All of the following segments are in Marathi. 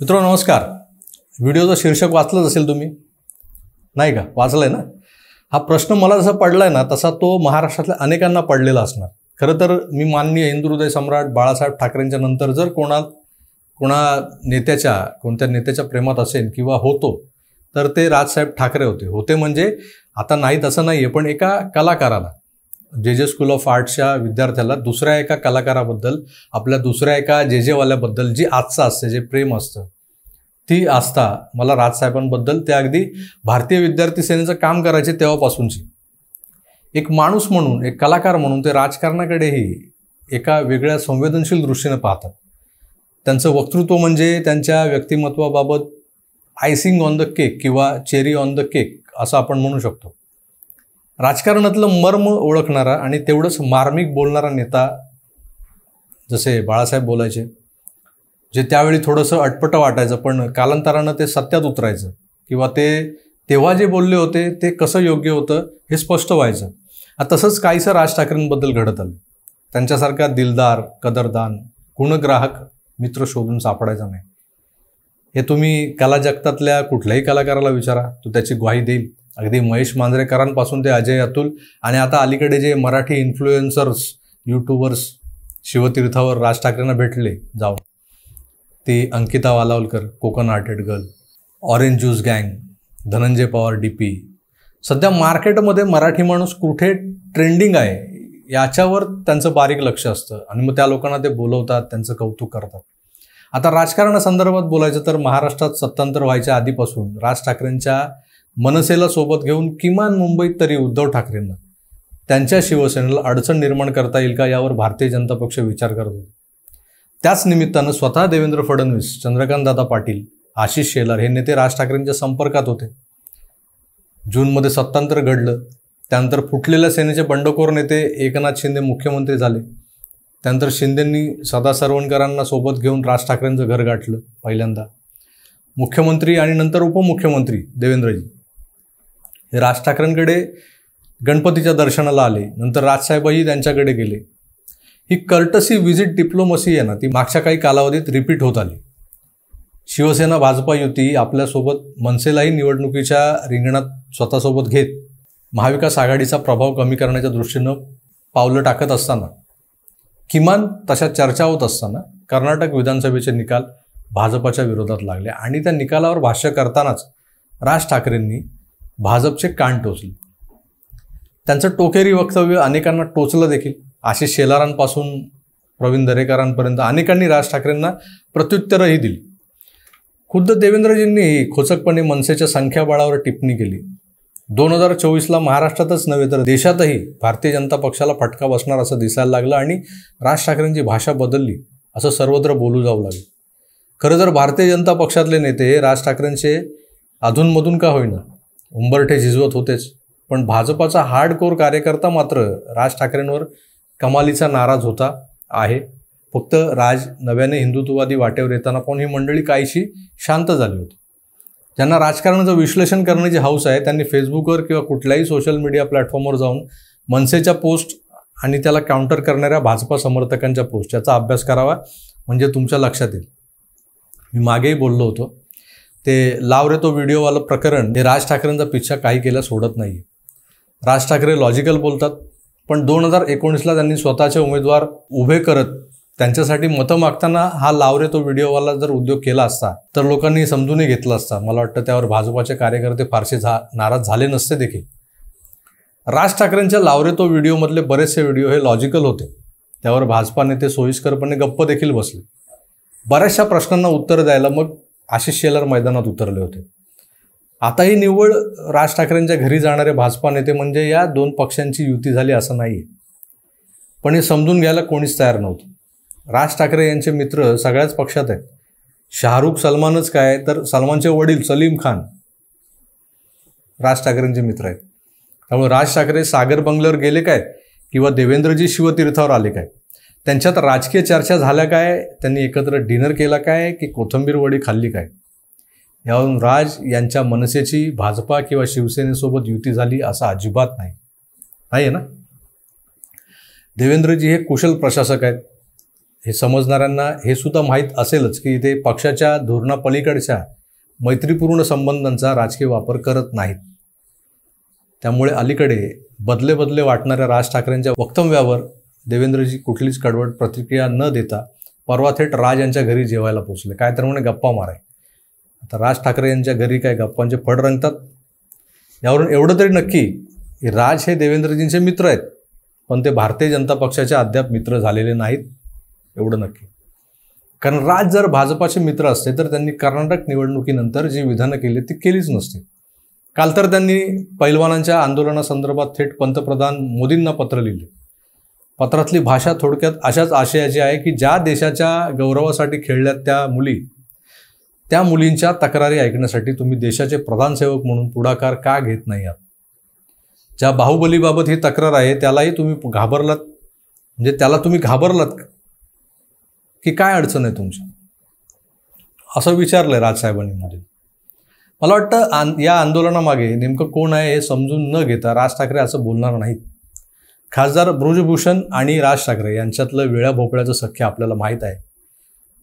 मित्रो नमस्कार व्हिडिओचं शीर्षक वाचलंच असेल तुम्ही नाही का वाचलं आहे ना हा प्रश्न मला जसा पडला आहे ना तसा तो महाराष्ट्रातल्या अनेकांना पडलेला असणार खरं तर मी माननीय हिंदुहृदय सम्राट बाळासाहेब ठाकरेंच्या नंतर जर कोणा कोणा नेत्याच्या कोणत्या नेत्याच्या प्रेमात असेल किंवा होतो तर ते राजसाहेब ठाकरे होते होते म्हणजे आता नाही तसं नाही आहे पण एका कलाकाराला जे जे स्कूल ऑफ आर्ट्सच्या विद्यार्थ्याला दुसऱ्या एका कलाकाराबद्दल आपल्या दुसऱ्या एका जे जेवाल्याबद्दल जी आस्था असते जे प्रेम असतं ती आस्था मला राजसाहेबांबद्दल ते अगदी भारतीय विद्यार्थी सेनेचं काम करायचे तेव्हापासूनची एक माणूस म्हणून एक कलाकार म्हणून ते राजकारणाकडेही एका वेगळ्या संवेदनशील दृष्टीने पाहतात त्यांचं वक्तृत्व म्हणजे त्यांच्या व्यक्तिमत्वाबाबत आयसिंग ऑन द केक किंवा चेरी ऑन द केक असं आपण म्हणू शकतो राजकारणातलं मर्म ओळखणारा आणि तेवढंच मार्मिक बोलणारा नेता जसे बाळासाहेब बोलायचे जे त्यावेळी थोडंसं अटपटं वाटायचं पण कालांतरानं ते सत्यात उतरायचं किंवा ते तेव्हा जे बोलले होते ते कसं योग्य होतं हे स्पष्ट व्हायचं तसंच काहीसं राज ठाकरेंबद्दल घडत आलं त्यांच्यासारखा दिलदार कदरदान गुणग्राहक मित्र शोधून सापडायचा नाही हे तुम्ही कला जगतातल्या कुठल्याही कलाकाराला विचारा तो त्याची ग्वाही देईल अगदी महेश मांजरेकरांपासून ते अजय अतुल आणि आता अलीकडे जे मराठी इन्फ्लुएन्सर्स यूट्यूबर्स शिवतीर्थावर राज ठाकरेंना भेटले जाऊन ती Ankita Walawalkar Konkan hearted girl orange juice गँग धनंजय पवार डी पी सध्या मार्केटमध्ये मराठी माणूस कुठे ट्रेंडिंग आहे याच्यावर त्यांचं बारीक लक्ष असतं आणि मग त्या लोकांना ते बोलवतात त्यांचं कौतुक करतात आता राजकारणासंदर्भात संदर्भात बोलायचं तर महाराष्ट्रात सत्तांतर व्हायच्या आधीपासून राज ठाकरेंच्या मनसेला सोबत घेऊन किमान मुंबईत तरी उद्धव ठाकरेंना त्यांच्या शिवसेनेला अडचण निर्माण करता येईल का यावर भारतीय जनता पक्ष विचार करत होता त्याच निमित्तानं स्वतः देवेंद्र फडणवीस चंद्रकांतदादा पाटील आशिष शेलार हे नेते राज ठाकरेंच्या संपर्कात होते जूनमध्ये सत्तांतर घडलं त्यानंतर फुटलेल्या सेनेचे बंडखोर नेते एकनाथ शिंदे मुख्यमंत्री झाले त्यानंतर शिंदेंनी सदा सरवणकरांना सोबत घेऊन राज ठाकरेंचं घर गाठलं पहिल्यांदा मुख्यमंत्री आणि नंतर उपमुख्यमंत्री देवेंद्रजी हे राज ठाकरेंकडे गणपतीच्या दर्शनाला आले नंतर राजसाहेबही त्यांच्याकडे गेले ही कर्टसी व्हिजिट डिप्लोमसी आहे ना ती मागच्या काही कालावधीत रिपीट होत आली शिवसेना भाजपा युती आपल्यासोबत मनसेलाही निवडणुकीच्या रिंगणात स्वतःसोबत घेत महाविकास आघाडीचा प्रभाव कमी करण्याच्या दृष्टीनं पावलं टाकत असताना किमान तशा चर्चा होत असताना कर्नाटक विधानसभेचे निकाल भाजपाच्या विरोधात लागले आणि त्या निकालावर भाष्य करतानाच राज ठाकरेंनी भाजपचे कान टोचले त्यांचं टोकेरी वक्तव्य अनेकांना टोचलं देखील आशिष शेलारांपासून प्रवीण दरेकरांपर्यंत अनेकांनी राज ठाकरेंना प्रत्युत्तरही दिली खुद्द देवेंद्रजींनीही खोचकपणे मनसेच्या संख्याबळावर टिप्पणी केली दोन हजार चोवीसला महाराष्ट्रातच नव्हे तर देशातही भारतीय जनता पक्षाला फटका बसणार असं दिसायला लागलं आणि राज ठाकरेंची भाषा बदलली असं सर्वत्र बोलू जाऊ लागलं खरं तर भारतीय जनता पक्षातले नेते हे राज ठाकरेंचे अधूनमधून का होईना उंबरठे झिजवत होतेच पण भाजपाचा हार्डकोर कार्यकर्ता मात्र राज ठाकरेंवर कमालीचा नाराज होता आहे फक्त राज नव्याने हिंदुत्ववादी वाटेवर येताना पण ही मंडळी काहीशी शांत झाली होती ज्यांना राजकारणाचं विश्लेषण करण्याची हौस आहे त्यांनी फेसबुकवर किंवा कुठल्याही सोशल मीडिया प्लॅटफॉर्मवर जाऊन मनसेच्या पोस्ट आणि त्याला काउंटर करणाऱ्या भाजपा समर्थकांच्या पोस्ट याचा अभ्यास करावा म्हणजे तुमच्या लक्षात येईल मी मागेही बोललो होतो ते लाव रे तो व्हिडिओवालं प्रकरण हे राज ठाकरेंचा पिच्छा काही केला सोडत नाही राज ठाकरे लॉजिकल बोलतात पण दोन हजार एकोणीसला त्यांनी स्वतःचे उमेदवार उभे करत त्यांच्यासाठी मतं मागताना हा रे तो व्हिडिओवाला जर उद्योग केला असता तर लोकांनी समजूनही घेतला असता मला वाटतं त्यावर भाजपाचे कार्यकर्ते फारसे झा नाराज झाले नसते देखील राज ठाकरेंच्या रे तो व्हिडिओमधले बरेचसे व्हिडिओ हे लॉजिकल होते त्यावर भाजपा नेते सोयीस्करपणे गप्प देखील बसले बऱ्याचशा प्रश्नांना उत्तर द्यायला मग आशिष शेलार मैदानात उतरले होते आता ही निव्वळ राज ठाकरेंच्या घरी जाणारे भाजपा नेते म्हणजे या दोन पक्षांची युती झाली असं नाही पण हे समजून घ्यायला कोणीच तयार नव्हतं राज ठाकरे यांचे मित्र सगळ्याच पक्षात आहेत शाहरुख सलमानच काय तर सलमानचे वडील सलीम खान राज ठाकरेंचे मित्र आहेत त्यामुळे राज ठाकरे सागर बंगल्यावर गेले काय किंवा देवेंद्रजी शिवतीर्थावर आले काय त्यांच्यात राजकीय चर्चा झाल्या काय त्यांनी एकत्र डिनर केला काय की कोथंबीर वडी खाल्ली काय यावरून राज यांच्या मनसेची भाजपा किंवा शिवसेनेसोबत युती झाली असा अजिबात नाही आहे ना देवेंद्रजी हे कुशल प्रशासक आहेत हे समजणाऱ्यांना हे सुद्धा माहीत असेलच की ते पक्षाच्या धोरणापलीकडच्या मैत्रीपूर्ण संबंधांचा राजकीय वापर करत नाहीत त्यामुळे अलीकडे बदले बदले वाटणाऱ्या राज ठाकरेंच्या वक्तव्यावर देवेंद्रजी कुठलीच कडवट प्रतिक्रिया न देता परवा थेट राज यांच्या घरी जेवायला पोचले काय तर म्हणे गप्पा माराय आता राज ठाकरे यांच्या घरी काय गप्पांचे फड रंगतात यावरून एवढं तरी नक्की की राज हे देवेंद्रजींचे मित्र आहेत पण ते भारतीय जनता पक्षाचे अद्याप मित्र झालेले नाहीत एवढं नक्की कारण राज जर भाजपाचे मित्र असते तर त्यांनी कर्नाटक निवडणुकीनंतर जी विधानं केली ती केलीच नसते काल तर त्यांनी पैलवानांच्या आंदोलनासंदर्भात थेट पंतप्रधान मोदींना पत्र लिहिले पत्रातली भाषा थोडक्यात अशाच आशयाची आहे की ज्या देशाच्या गौरवासाठी खेळल्यात त्या मुली त्या मुलींच्या तक्रारी ऐकण्यासाठी तुम्ही देशाचे प्रधानसेवक म्हणून पुढाकार का घेत नाही आहात ज्या बाहुबलीबाबत ही तक्रार आहे त्यालाही तुम्ही घाबरलात म्हणजे त्याला तुम्ही घाबरलात की काय अडचण आहे तुमची असं विचारलं आहे राजसाहेबांनी म्हणजे मला वाटतं आन या आंदोलनामागे नेमकं कोण आहे हे समजून न घेता राज ठाकरे असं बोलणार नाहीत खासदार ब्रुजभूषण आणि राज ठाकरे यांच्यातलं वेळ्या भोपळ्याचं सख्य आपल्याला माहीत आहे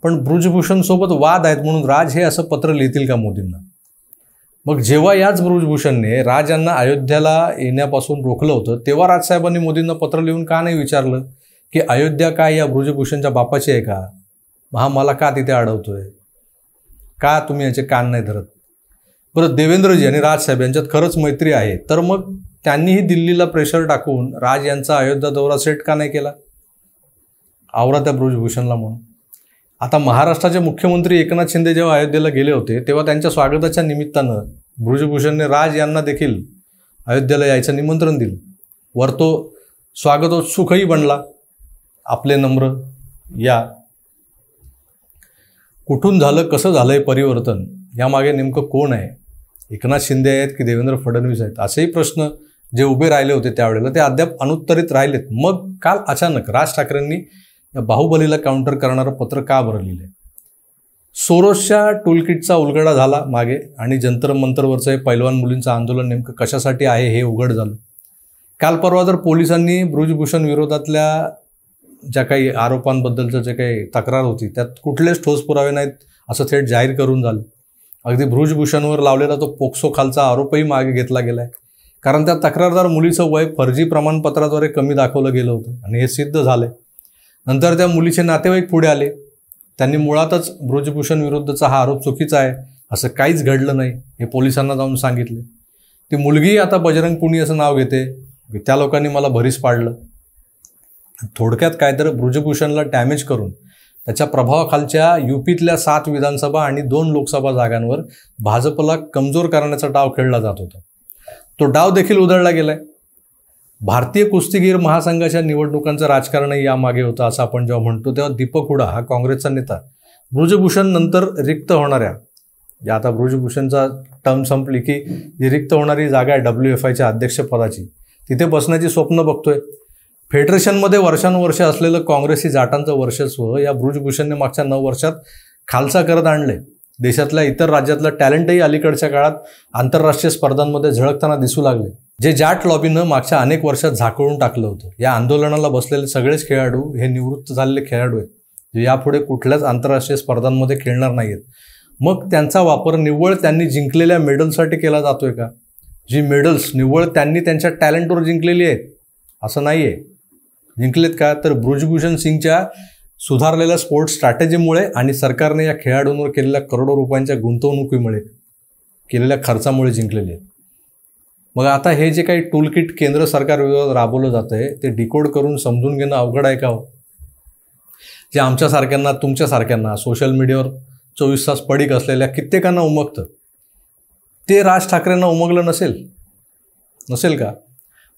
पण ब्रुजभूषणसोबत वाद आहेत म्हणून राज हे असं पत्र लिहितील का मोदींना मग जेव्हा याच ब्रुजभूषणने राज यांना अयोध्याला येण्यापासून रोखलं होतं तेव्हा राजसाहेबांनी मोदींना पत्र लिहून का नाही विचारलं की अयोध्या काय या ब्रुजभूषणच्या बापाची आहे का हा मला का तिथे अडवतोय का तुम्ही याचे कान नाही धरत परत देवेंद्रजी आणि राजसाहेब यांच्यात खरंच मैत्री आहे तर मग त्यांनीही दिल्लीला प्रेशर टाकून राज यांचा अयोध्या दौरा सेट का नाही केला आवरा त्या ब्रुजभूषणला म्हणून आता महाराष्ट्राचे मुख्यमंत्री एकनाथ शिंदे जेव्हा अयोध्येला गेले होते तेव्हा त्यांच्या स्वागताच्या निमित्तानं ब्रुजभूषणने राज यांना देखील अयोध्येला यायचं निमंत्रण दिलं वर तो स्वागतोत्सुकही बनला आपले नम्र या कुठून झालं कसं झालं आहे परिवर्तन यामागे नेमकं कोण आहे एकनाथ शिंदे आहेत की देवेंद्र फडणवीस आहेत असेही प्रश्न जे उभे राहिले होते त्यावेळेला ते अद्याप अनुत्तरित राहिलेत मग काल अचानक राज ठाकरेंनी या बाहुबलीला काउंटर करणारं पत्र का बरं लिहिलं सोरोसच्या टूलकिटचा उलगडा झाला मागे आणि जंतर मंतरवरचं हे पैलवान मुलींचं आंदोलन नेमकं कशासाठी आहे हे उघड झालं काल परवा जर पोलिसांनी ब्रुजभूषण विरोधातल्या ज्या काही आरोपांबद्दलचं जे काही तक्रार होती त्यात कुठलेच ठोस पुरावे नाहीत असं थेट जाहीर करून झालं अगदी ब्रुजभूषणवर लावलेला तो पोक्सो खालचा आरोपही मागे घेतला गेला कारण त्या तक्रारदार मुलीचं वय फर्जी प्रमाणपत्राद्वारे कमी दाखवलं गेलं होतं आणि हे सिद्ध झालंय नंतर त्या मुलीचे नातेवाईक पुढे आले त्यांनी मुळातच ब्रुजभूषण विरुद्धचा हा आरोप चुकीचा आहे असं काहीच घडलं नाही हे पोलिसांना जाऊन सांगितले ती मुलगी आता बजरंग पुणी असं नाव घेते त्या लोकांनी मला भरीस पाडलं थोडक्यात काय तर ब्रुजभूषणला डॅमेज करून त्याच्या प्रभावाखालच्या युपीतल्या सात विधानसभा आणि दोन लोकसभा जागांवर भाजपला कमजोर करण्याचा डाव खेळला जात होता तो डाव देखील उधळला गेलाय भारतीय कुस्तीगीर महासंघाच्या निवडणुकांचं राजकारणही यामागे होतं असं आपण जेव्हा म्हणतो तेव्हा दीपक हुडा हा काँग्रेसचा नेता ब्रुजभूषण नंतर रिक्त होणाऱ्या या आता ब्रुजभूषणचा टर्म संपली की जी रिक्त होणारी जागा आहे डब्ल्यू एफ आयच्या अध्यक्षपदाची तिथे बसण्याची स्वप्न बघतोय फेडरेशनमध्ये वर्षानुवर्ष असलेलं काँग्रेसी जाटांचं वर्षस्व या ब्रुजभूषणने मागच्या नऊ वर्षात खालसा करत आणले देशातल्या इतर राज्यातलं टॅलेंटही अलीकडच्या काळात आंतरराष्ट्रीय स्पर्धांमध्ये झळकताना दिसू लागले जे जाट लॉबीनं मागच्या अनेक वर्षात झाकळून टाकलं होतं या आंदोलनाला बसलेले सगळेच खेळाडू हे निवृत्त झालेले खेळाडू आहेत जे यापुढे कुठल्याच आंतरराष्ट्रीय स्पर्धांमध्ये खेळणार आहेत मग त्यांचा वापर निव्वळ त्यांनी जिंकलेल्या मेडल्ससाठी केला जातोय का जी मेडल्स निव्वळ त्यांनी त्यांच्या टॅलेंटवर जिंकलेली आहेत असं नाही आहे जिंकलेत का तर ब्रुजभूषण सिंगच्या सुधारलेल्या स्पोर्ट्स स्ट्रॅटेजीमुळे आणि सरकारने या खेळाडूंवर केलेल्या करोडो रुपयांच्या गुंतवणुकीमुळे केलेल्या खर्चामुळे जिंकलेले आहेत मग आता हे जे काही टूलकिट केंद्र सरकारविरोधात राबवलं जातं आहे ते डिकोड करून समजून घेणं अवघड आहे का हो जे आमच्यासारख्यांना तुमच्यासारख्यांना सोशल मीडियावर चोवीस तास पडीक असलेल्या कित्येकांना उमगतं ते राज ठाकरेंना उमगलं नसेल नसेल का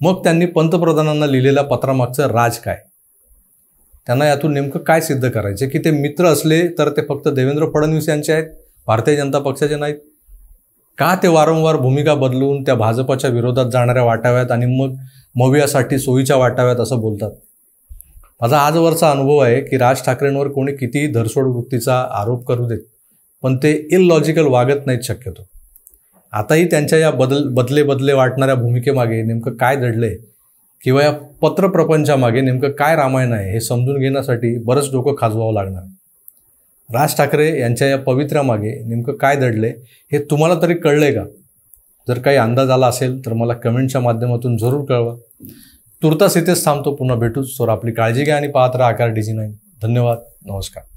मग त्यांनी पंतप्रधानांना लिहिलेल्या पत्रामागचं राज काय त्यांना यातून नेमकं काय सिद्ध करायचे की ते मित्र असले तर ते फक्त देवेंद्र फडणवीस यांचे आहेत भारतीय जनता पक्षाचे नाहीत का ते वारंवार भूमिका बदलून त्या भाजपाच्या विरोधात जाणाऱ्या वाटाव्यात आणि मग मवियासाठी सोयीच्या वाटाव्यात असं बोलतात माझा आजवरचा अनुभव आहे की राज ठाकरेंवर कोणी कितीही धरसोड वृत्तीचा आरोप करू देत पण ते इलॉजिकल वागत नाहीत शक्यतो आताही त्यांच्या या बदल बदले बदले वाटणाऱ्या भूमिकेमागे नेमकं काय दडलंय किंवा या पत्रप्रपंचामागे नेमकं काय रामायण आहे हे समजून घेण्यासाठी बरंच डोकं खाजवावं लागणार राज ठाकरे यांच्या या पवित्र्यामागे नेमकं काय दडले हे तुम्हाला तरी कळलं आहे का जर काही अंदाज आला असेल तर मला कमेंटच्या माध्यमातून जरूर कळवा तुर्तास इथेच थांबतो पुन्हा भेटूच तर आपली काळजी घ्या आणि पाहत राहा आकार डिझी नाईन धन्यवाद नमस्कार